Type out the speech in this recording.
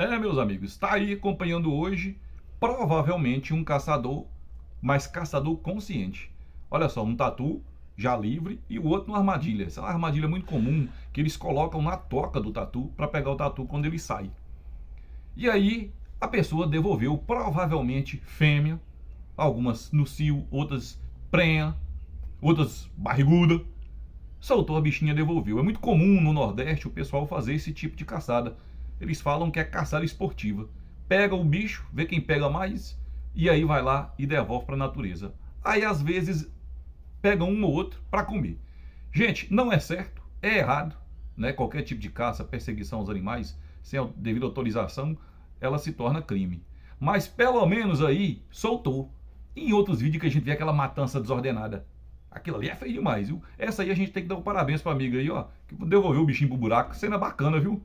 É, meus amigos, está aí acompanhando hoje provavelmente um caçador, mas caçador consciente. Olha só, um tatu já livre e o outro numa armadilha. Essa é uma armadilha muito comum que eles colocam na toca do tatu para pegar o tatu quando ele sai. E aí a pessoa devolveu provavelmente fêmea, algumas no cio, outras prenha, outras barriguda. Soltou a bichinha, devolveu. É muito comum no Nordeste o pessoal fazer esse tipo de caçada eles falam que é caçada esportiva. Pega o bicho, vê quem pega mais e aí vai lá e devolve para a natureza. Aí às vezes pegam um ou outro para comer. Gente, não é certo, é errado, né? Qualquer tipo de caça, perseguição aos animais sem a devida autorização, ela se torna crime. Mas pelo menos aí soltou. Em outros vídeos que a gente vê aquela matança desordenada, Aquilo ali é feio demais, viu? Essa aí a gente tem que dar um parabéns pra amiga aí, ó. Que devolveu o bichinho pro buraco. Cena bacana, viu?